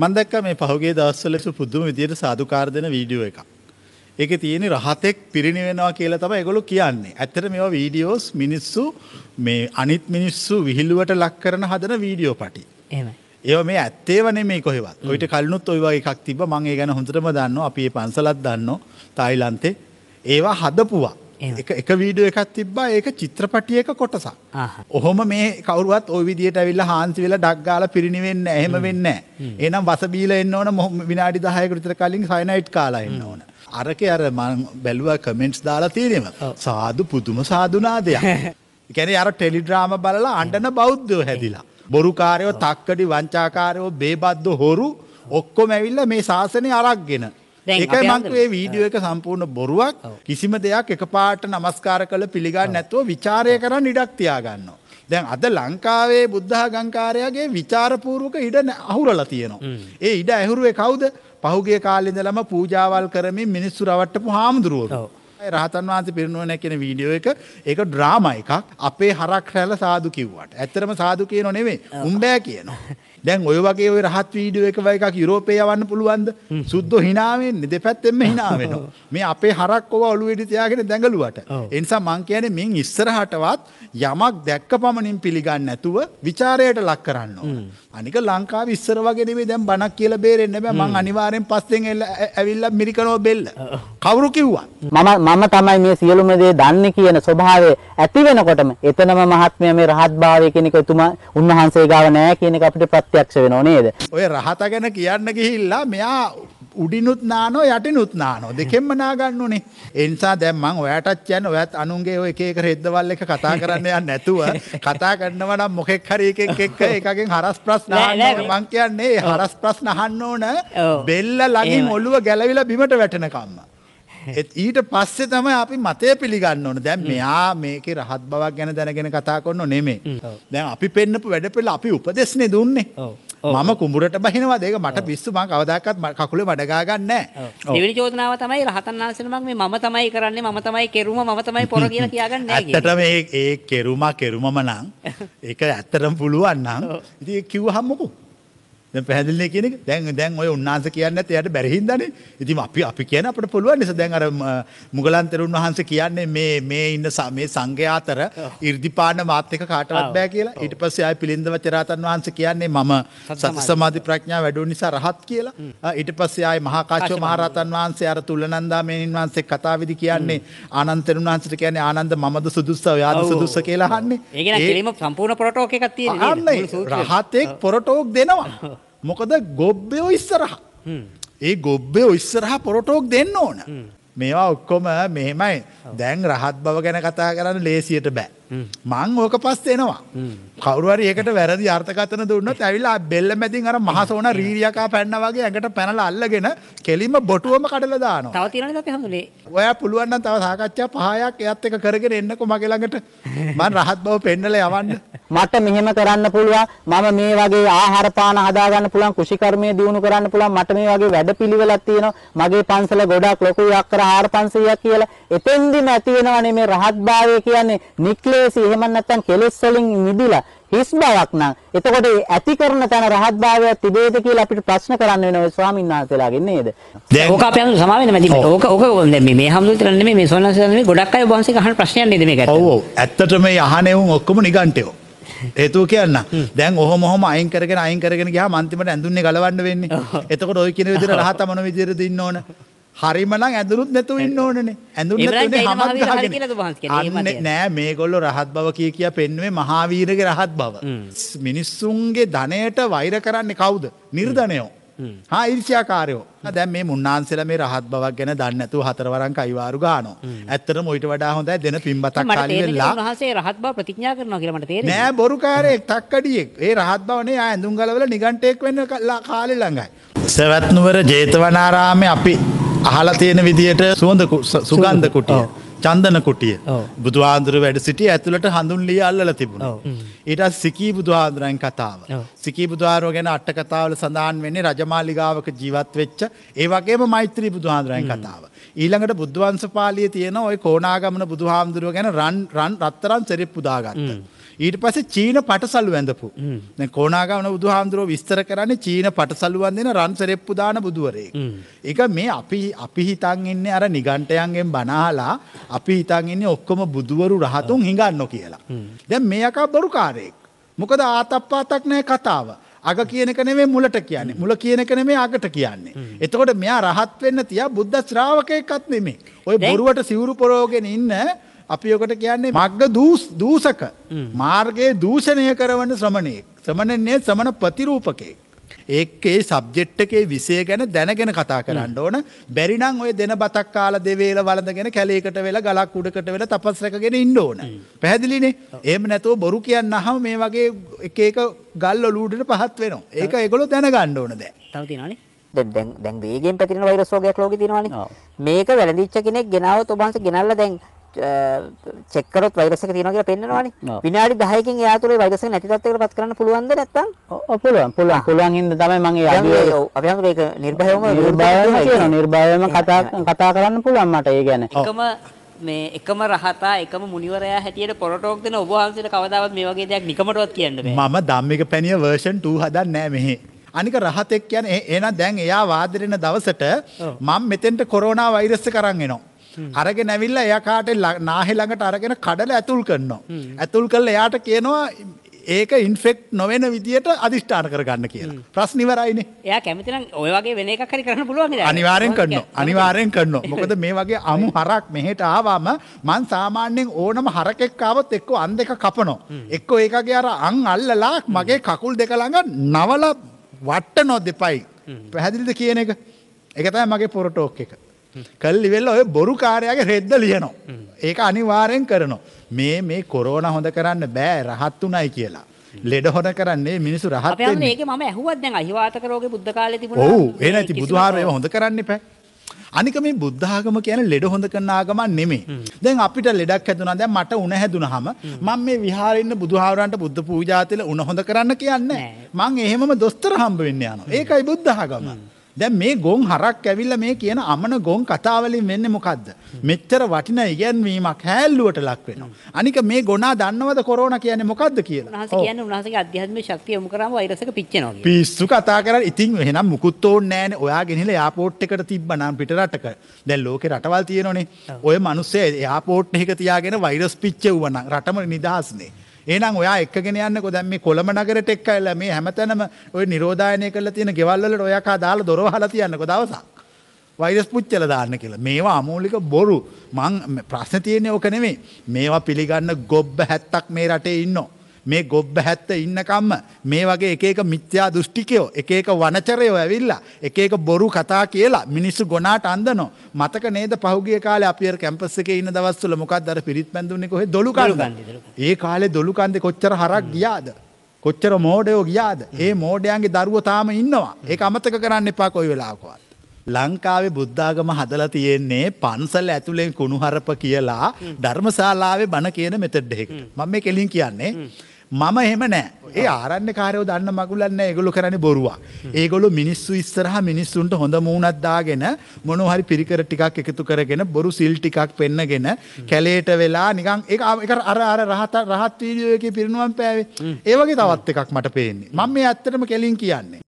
මන්දක්ක මේ පහුගේ දස්සලස පුද්දුම විදියට සාධකාර දෙන වීඩියෝ එක. එක තියෙන රහතෙක් පිරිණිවෙනවා කියලා තම එගොලු කියන්නේ. ඇත්තට මෙවා වීඩියෝස් මිනිස්සු මේ අනිත් මිනිස්සු විහිල්ලුවට ලක් කරන හදන වීඩියෝ පටි. ඒ මේ ඇත්තේ වනේ මේ කොහෙවත් ඔයිට කල්නුත් ඔයවා එකක් තිබ මං ඒ ගැන හොඳටම දන්න අපේ පන්සලත් දන්න තායිලන්තේ ඒවා හදපුවා එක වීඩුව එකක් තිබ්බා ඒක චිත්‍රපටියක කොටසක් ඔහොම මේ කවරුවත් ඔය විදියට ඇවිල්ල හාන්සි වෙලා ඩක්ගාල පිරිනිවෙන්න එහෙම වෙන්න එනම් වසබීල එන්න ඕන මොහොම විනාඩි දාහයකරතර කලින් සයිනයිට් කාලා එන්න ඕන අරක අර මං බැලුව කමෙන්ට්ස් දාලා තීරීම සාදු පුදුම සාධනාදයක් ගැන අර ටෙලිඩ්‍රාම බලලා අන්ඩන බෞද්ධෝ හැදිලා බොරුකාරයෝ තක්කඩි වංචාකාරයෝ බේබද්ද හොරු ඔක්කො මැවිල්ල මේ ශාසනය අරක්ගෙන ඒකයි මංකවේ වීඩියෝ එක සම්පූර්ණ බොරුවක් කිසිම දෙයක් එකපාට නමස්කාර කළ පිළිගන්න නැතුව විචාරය කරන්න ඉඩක් තියාගන්නවා. දැන් අද ලංකාවේ බුද්ධහ ගංකාරයාගේ විචාරපූරුවක ඉඩ අහුරලා තියෙනවා. ඒ ඉඩ ඇහුරුවේ කවුද පහුගේ කාලෙදලම පූජාවල් කරමින් මිනිස්සු රවට්ටපු හාමුදුරුවෝ. රහතන් වහන්සේ පිරිනුව නැකෙන වීඩියෝ එක ඒක ඩ්‍රාම එකක් අපේ හරක් රැල සාදු කිව්වට. ඇත්තරම සාදු කියනො නෙවේ උම්බෑ කියනවා. දැන් ඔය වගේ ඔය රහත් වීඩියෝ එක එකක් යුරෝපය යවන්න පුළුවන්ද සුද්දෝ හිනාවෙන්නේ දෙපැත්තෙම හිනාවෙනවා මේ අපේ හරක් ඔව ඔලුවෙඩි තියාගෙන දැඟලුවට එනිසා මං කියන්නේ මින් ඉස්සරහටවත් යමක් දැක්ක පමණින් පිළිගන්න නැතුව ਵਿਚාරයට ලක් කරන්න අනික ලංකාව ඉස්සර වගේ නෙමෙයි දැන් බණක් කියලා බේරෙන්න බෑ මං අනිවාර්යෙන් පස්සෙන් ඇවිල්ලා මිරිකනෝ බෙල්ල කවුරු කිව්වා මම මම තමයි මේ සියලුම දේ දන්නේ කියන ස්වභාවය ඇති වෙනකොටම එතනම මහත්මයා මේ රහත් භාවය කියන එක එතුමා උන්වහන්සේ ගාව නෑ කියන එක අපිට ප්‍රත්‍යක්ෂ වෙනෝ නේද. ඔය රහත ගැන කියන්න ගිහිල්ලා මෙයා උඩිනුත් නානෝ යටිනුත් නානෝ දෙකෙන්ම නාගන්නුනේ. එනිසා දැම්මං ඔයාටත් යන්න ඔයත් අනුන්ගේ ඔය එකක රෙද්දවල් එක කතා කරන්න යන්න නැතුව කතා කරන්නව නම් මොකෙක් හරි එකෙක් එක්ක එකකින් හරස් ප්‍රශ්න අහන්න මං කියන්නේ හරස් ප්‍රශ්න අහන්න ඕන බෙල්ල ළඟින් ඔළුව ගැලවිලා බිමට වැටෙනකම්ම. ඊට පස්සේ තමයි අපි මතය පිළිගන්න ඕන දැන් මෙයා මේක රහත් බවක් ගැන දැනගෙන කතා කොන්න නෙමේ දැන් අපි පෙන්න්නපු වැඩ පෙළ අපි උපදෙස්නේ දුන්නේ මම කුඹරට බහිනවාදේක මට පිස්සු මං අවදකත් කකුලේ වඩගාගන්න එවැනි චෝදනාව තමයි රහතන් වහන්සේනමක් මේ මම තමයි කරන්නේ මම තමයි කෙරුම මම තමයි පොර කියලා කියාගන්න නෑ ඇත්තට මේ ඒ කෙරුමා කෙරුමම නම් ඒක ඇත්තටම පුළුවන් නම් ඉතින් කිව්වහම් මොකෝ පැදිලන්නේ කියෙනෙ දැන් දැන් ඔය උන්නාස කියන්න ඇත යට බැරිහිදන ඉතින් අපි අපි කියන අපට පුළුවන් නිස දැන් අර මුගලන්තරුන් වහන්ස කියන්නේ මේ මේ ඉන්න සමේ සංඝයාතර ඉර්ධිපාන මාත්‍යක කාටවත් බෑ කියලා ඉට පස්ස අය පිළින්ඳ වචරාතන් වහන්ස කියන්නේ මම සත සමාධි ප්‍රඥා වැඩු නිසා රහත් කියලා ඉට පස්සේ අය මහාකාශ මහරතන් වහන්සේ අර තුල්ලනන්දා මේනින් වහන්සේ කතාවිදි කියන්නේ ආනන්තරුන් වහන්සට කියන්නේ ආනන්ද මද සුදුස්ස යාද සුදුස්ස කියලාහන්නේ ඒ සම්පූර්ණ පොටෝක එකත් තිය රහතෙක් පොරටෝක් දෙනවා. මොකද ගොබ්බයෝ ඉස්සරහ. ඒ ගොබ්බයෝ ඉස්සරහ පොරොටෝක් දෙන්න ඕන. මේවා ඔක්කොම මෙහෙමයි දැන් රහත් බව ගැන කතා කරන්න ලේසියට බෑ. මං ඕක පස් එනවා කවරුවර ඒකට වැරදි අර්ථකතන දුන්නත් ඇවිලා බෙල්ල මැතින් අර මහසෝන රීරියකා පැන්න වගේ ඇඟට පැනල අල්ලගෙන කෙලිම බොටුවම කඩල දාන ඔය පුළුවන් තව සාකච්ඡා පහයක් එත් එක කරගෙන එන්නකො මගේළඟට මන් රහත් බව පෙන්නල යවන්න මට මෙහෙම කරන්න පුළුවන් මම මේ වගේ ආහාරපාන හදාගන්න පුළුවන් කෘෂිකර්මය දියුණු කරන්න පුළුවන් මට මේ වගේ වැඩ පිළිවෙලක් තියෙනවා මගේ පන්සල ගොඩක් ලොකු අක්කර 4500ක් කියලා එතෙන්දිම ඇති වෙනවනේ මේ රහත් භාවය කියන්නේ නික්ලේ කෙලෙස් එහෙම නැත්නම් කෙලෙස් වලින් මිදිලා හිස් බවක් නම් එතකොට ඇති කරන තැන රහත් භාවයක් තිබේද කියලා අපිට ප්‍රශ්න කරන්න වෙනවා ස්වාමීන් වහන්සේලාගෙන් නේද? ඕක අපි අඳු සමා වෙන මැදි ඕක ඕක මේ මේ හැමෝටම නෙමෙයි මේ සෝනස් නෙමෙයි ගොඩක් අය වහන්සේ අහන ප්‍රශ්නයක් නේද මේක ඇත්තට. ඔව් ඔව් ඇත්තට මේ අහනේ උන් ඔක්කොම නිගන්ටයෝ. හේතුව කියන්න දැන් ඔහොම ඔහොම අයින් කරගෙන අයින් කරගෙන ගියාම අන්තිමට ඇඳුන්නේ ගලවන්න වෙන්නේ. එතකොට ওই කියන විදිහට රහතමන විදිහට දින්න ඕන. හරිමනං ඇඳුරුත් නැතුව ඉන්න ඕනනේ ඇඳු නෑ මේගොල්ලො රහත් බව කිය කිය පෙන්වේ මහාවීරගේ රහත් බව. මිනිස්සුන්ගේ ධනයට වෛර කරන්නේ කවුද. නිර්ධනයෝ. හා ඉර්ෂයාකාරයෝ දැන් මේ මුන්නාන්සෙල මේ රහත් බවක් ගැන දන්නතු හතරවරන් අයිවාරු ගානෝ ඇත්තර මොයිට වඩා හොඳයි දෙන පිම්බතක් කලලා හසේ රහත් බව ප්‍රතිඥා කරන කියලට තේ නෑ බොරුකාරයෙක් තක්කඩියෙක් ඒ රහත් බවනේ ආඇඳුම් ගලවල නිගන්ටෙක් වෙන්න කල්ලා කාලෙ ළඟයි. සවැත්නුවර ජේතවනාරාමය අපි අහලා තියෙන විදියට සුවඳ සුගන්ධ කුටිය චන්දන කුටිය බුදුහාන්දුර වැඩ සිටිය ඇතුළට හඳුන්ලිය අල්ලල තිබුණා. ඊට සිකී බුදුහාන්දුරන් කතාව. සිකී බුදුහාරෝ ගැන අට්ට කතාවල සඳහන් වෙන්නේ රජමාලිගාවක ජීවත් වෙච්ච ඒ වගේම මෛත්‍රී බුදුහාන්දුරන් කතාව. ඊළඟට බුද්ධවන්සපාලිය තියෙන ඔය කෝනාගමන බුදුහාමුදුරුව ගැන රන් රන් රත්තරන් සෙරෙප් පුදාගන්න. ඊට පස චීන පටසල්ු ඇඳපු කෝනාගමන බුදුහාමුදුරුව විස්තර කරන්නේ චීන පටසල්ුවන් දෙෙන රන් සෙරෙප්පු දාන බුදුවරේ. එක මේ අපි අපි හිතන් ඉන්න අර නිගන්ටයන්ගෙන් බනාලා අපි හිතන් ඉන්න ඔක්කොම බුදුවරු රහතුන් හිඟන්න කියලා. දැ මේක බොරු කාරයෙක්. මොකද ආතප්පාතක් නෑ කතාව. අග කියනක නෙවේ මුලට කියන්නේ මුල කියනක නෙමේ අගට කියන්නේ. එතකොට මෙයා රහත් වෙන්න තියා බුද්ධ ශ්‍රාවකයකත් නෙමේ. ඔය බොරුවට සිවුරු පොරෝගෙන ඉන්න අපි ඔකට කියන්නේ මග්ග දූසක මාර්ගයේ දූෂණය කරවන ශ්‍රමණයෙක්. ශ්‍රමණන්නේ සමන ප්‍රතිරූපකයෙක්. ඒකේ සබ්ජෙට් එකේ විෂය ගැන දැනගෙන කතා කරන්න ඕන බැරිනම් ඔය දෙන බතක් කාල දෙවේල වලඳගෙන කැලේකට වෙලා ගලක් උඩකට වෙලා තපස් රැකගෙන ඉන්න ඕන. පැහැදිලිනේ. එහෙම නැතුව බොරු කියන්න අහම මේ වගේ එක එක ගල් ඔලූඩට පහත් වෙනවා. ඒක ඒගොල්ලෝ දැනගන්න ඕන දැන්. තව තියනවනේ. දැන් දැන් දැන් වේගෙන් පැතිරෙන වෛරස් වර්ගයක් ලෝකේ තියෙනවානේ. මේක වැළඳිච්ච කෙනෙක් ගෙනාවොත් ඔබ හන්ස ගෙනල්ලා දැන් චෙක් කරොත් වෛරස් එක තියෙනවා කියලා පෙන්නනවානේ. විනාඩි 10කින් එයා තුලේ වෛරස් එක නැති තත්ත්වයකට පත් කරන්න පුළුවන්ද නැත්තම්? ඔව් පුළුවන්. පුළුවන්. පුළුවන් හින්දා තමයි මම ඒ අභියෝගය අපි හඳු මේක නිර්භයවම නිර්භයවම කියනවා. නිර්භයවම කතා කතා කරන්න පුළුවන් මට ඒ ගැන. එකම මේ එකම රහතා එකම මුනිවරයා හැටියට පොරටෝක් දෙන ඔබ වහන්සේට කවදාවත් මේ වගේ දෙයක් නිකමටවත් කියන්න බෑ. මම ධම්මික පැණිය version 2 හදන්නේ නැහැ මෙහි. අනික රහතෙක් කියන්නේ එහෙනම් දැන් එයා වාදිරෙන දවසට මම මෙතෙන්ට කොරෝනා වෛරස් කරන් එනවා. අරගෙන ඇවිල්ල එය කාට නාහි ළඟට අරගෙන කඩල ඇතුල් කරනවා. ඇතුල් කල් එයාට කියනවා ඒක ඉන්ෆෙක්් නොවෙන විදියට අධිෂ්ඨාන කරගන්න කියලා ප්‍රශ්නිවරයිනේ එය කැමතින ඔය වගේ වෙන එකක් හරි කරන්න පුළුවන් අනිවාරයෙන් කරන්න අනිවාරයෙන් කරන්න මොකද මේ වගේ අමු හරක් මෙහෙට ආවාම මන් සාමාන්‍යයෙන් ඕනම හරකෙක්කාවත් එක්කෝ අන් දෙක කපනෝ එක්කෝ ඒකගේ අර අං අල්ලලා මගේ කකුල් දෙකළඟ නවල වට්ට නො දෙපයි පැහැදිලිද කියන එක එකතයි මගේ පොරටෝක් එක කල් ඉවෙල්ලා ඔය බොරු කාර්යාගේ රෙද්ද ලියනවා. ඒක අනිවාර්යෙන් කරනවා. මේ මේ කොරෝන හොඳ කරන්න බෑ රහත් උනායි කියලා. ලෙඩ හොන කරන්නේ මිනිසු රහත් වෙන්නේ. ඒක මම ඇහුවත් දැන් අහිවාතක රෝගේ බුද්ධ කාලේ තිබුණා. ඔව් ඒ නැති බුදුහාමේ හොඳ කරන්න එපා. අනික මේ බුද්ධ ආගම කියන්නේ ලෙඩ හොඳ කරන ආගමක් නෙමෙයි. දැන් අපිට ලෙඩක් හැදුනා දැන් මට උණ හැදුනහම මම මේ විහාරේ ඉන්න බුදුහාරන්ට බුද්ධ පූජා තියලා උණ හොඳ කරන්න කියන්නේ නැහැ. මං එහෙමම දොස්තර හම්බ වෙන්න යනවා. ඒකයි බුද්ධ ආගම. දැන් මේ ගොන් හරක් ඇවිල්ල මේ කියන අමන ගොන් කතාවලින් වෙන්න මොකක්ද. මෙච්චර වටින ඉගැන්වීමක් හැල්ලුවට ලක්වෙනවා. අනික මේ ගොනා දන්නවද කොරෝන කියන මොකක්ද කියලා කියන උහස අධ්‍යාත්ම ශක්තියම කරම වෛරසක පිච්චනවා පිස්සු කතා කර ඉතින් වෙනම් මුකුත්තෝ නෑන ඔයා ගෙනල යාපෝට් එකට තිබ්බනම් පිටරටක දැල් ලෝක රටවල් තියෙනනේ ඔය මනුස්සේ යාපෝට් එක තියාගෙන වෛරස් පිච්ච වුවන රටම නිදහස්නේ. ඒනම් ඔයා එක්ගෙන යන්නකො දැන් මේ කොළඹ නගරට එක් ඇල්ල මේ හැමතැනම ඔය නිරෝධායනය කළ තියෙන ගෙවල්වලට ඔයකා දාලා දොරව හලා තියන්නකො දවසක් වෛරස් පුච්චල දාන්න කියලා මේවා අමූලික බොරු මං ප්‍රශ්න තියෙන්නේ ඕක නෙමේ මේවා පිළිගන්න ගොබ්බ හැත්තක් මේ රටේ ඉන්නවා මේ ගොබ්බ හැත්ත ඉන්නකම්ම මේ වගේ එකක මිත්‍යා දෘෂ්ටිකයෝ එකක වනචරයෝ ඇවිල්ලා එකක බොරු කතා කියලා මිනිස්සු ගොනාට අන්දනෝ මතක නේද පහුගේ කාල අපිය කැම්පස් එක ඉන්න දවස්සල මොකක් දර පිරිත් පැඳුන්නේ කොහ දොළුකල් ඒ කාලේ දොළුකන්ද කොච්චර හරක් ගියාද. කොච්චර මෝඩයෝ ගියාද ඒ මෝඩයන්ගේ දරුව තාම ඉන්නවා ඒ අමතක කරන්න එපා කොයි වෙලාකොවත්. ලංකාවේ බුද්ධාගම හදලා තියෙන්නේ පන්සල් ඇතුළෙන් කුණුහරප කියලා ධර්මශාලාවේ බණ කියන මෙතඩ්ඩෙකට. මම මේ කෙලින් කියන්නේ මම එහෙම නෑ ඒ ආරන්න කාරයෝ දන්න මගුලන්න ඒගොලු කරන බොරුවා ඒගොලු මිනිස්සු ඉස්සරහ මිනිස්සුන්ට හොඳ මූුණත් දාගෙන මොනොහරි පිරිකර ටිකක් එකතු කරගෙන බොරු සිල් ටිකක් පෙන්නගෙන කැලේට වෙලා නිකං ඒ එක අර අර රහත රහත් වීඩියෝ එක පිරිනුවම් පෑවේ ඒවගේ තවත් එකක් මට පේන්නේ මං මේ ඇත්තටම කෙලින් කියන්නේ